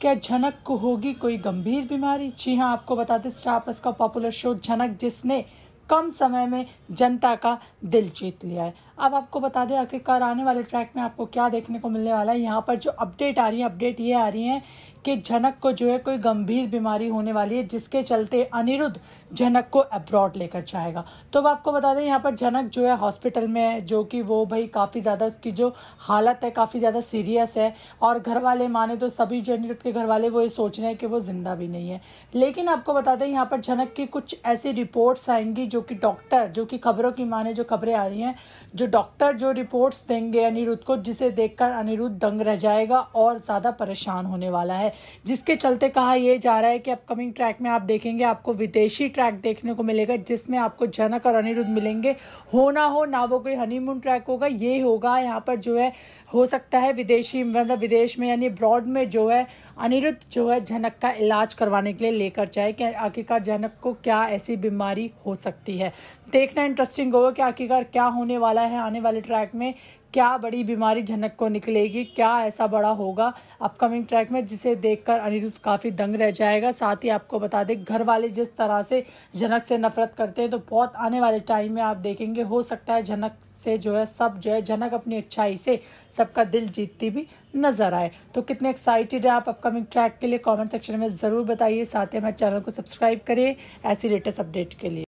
क्या झनक को होगी कोई गंभीर बीमारी जी हाँ आपको बता दें स्टार प्लस का पॉपुलर शो झनक जिसने कम समय में जनता का दिल जीत लिया है अब आपको बता दें आखिरकार आने वाले ट्रैक में आपको क्या देखने को मिलने वाला है यहाँ पर जो अपडेट आ रही है अपडेट ये आ रही है कि जनक को जो है कोई गंभीर बीमारी होने वाली है जिसके चलते अनिरुद्ध जनक को अब्रॉड लेकर जाएगा तो अब आपको बता दें यहाँ पर जनक जो है हॉस्पिटल में है जो कि वो भाई काफ़ी ज़्यादा उसकी जो हालत है काफ़ी ज़्यादा सीरियस है और घर वाले माने तो सभी जो अनिरुद्ध के घर वाले वो ये सोच रहे हैं कि वो ज़िंदा भी नहीं है लेकिन आपको बता दें यहाँ पर जनक की कुछ ऐसी रिपोर्ट्स आएंगी जो कि डॉक्टर जो कि खबरों की माने जो खबरें आ रही हैं जो डॉक्टर जो रिपोर्ट्स देंगे अनिरुद्ध को जिसे देखकर अनिरुद्ध दंग रह जाएगा और ज़्यादा परेशान होने वाला है जिसके चलते कहा यह जा रहा है कि अपकमिंग ट्रैक में आप देखेंगे आपको विदेशी ट्रैक देखने को मिलेगा जिसमें आपको जनक और अनिरुद्ध मिलेंगे हो ना हो ना वो कोई हनीमून ट्रैक होगा ये होगा यहाँ पर जो है हो सकता है विदेशी मतलब विदेश में यानी ब्रॉड में जो है अनिरुद्ध जो है जनक का इलाज करवाने के लिए लेकर जाए कि आखिरकार जनक को क्या ऐसी बीमारी हो सकती है देखना इंटरेस्टिंग होगा कि आखिरकार क्या होने वाला है आने वाले ट्रैक में क्या बड़ी बीमारी झनक को निकलेगी क्या ऐसा बड़ा होगा अपकमिंग ट्रैक में जिसे देखकर अनिरुद्ध काफ़ी दंग रह जाएगा साथ ही आपको बता दें घर वाले जिस तरह से झनक से नफरत करते हैं तो बहुत आने वाले टाइम में आप देखेंगे हो सकता है झनक से जो है सब जो है झनक अपनी अच्छाई से सबका दिल जीतती भी नजर आए तो कितने एक्साइटेड है आप अपकमिंग ट्रैक के लिए कमेंट सेक्शन में ज़रूर बताइए साथ ही हमारे चैनल को सब्सक्राइब करिए ऐसी लेटेस्ट अपडेट के लिए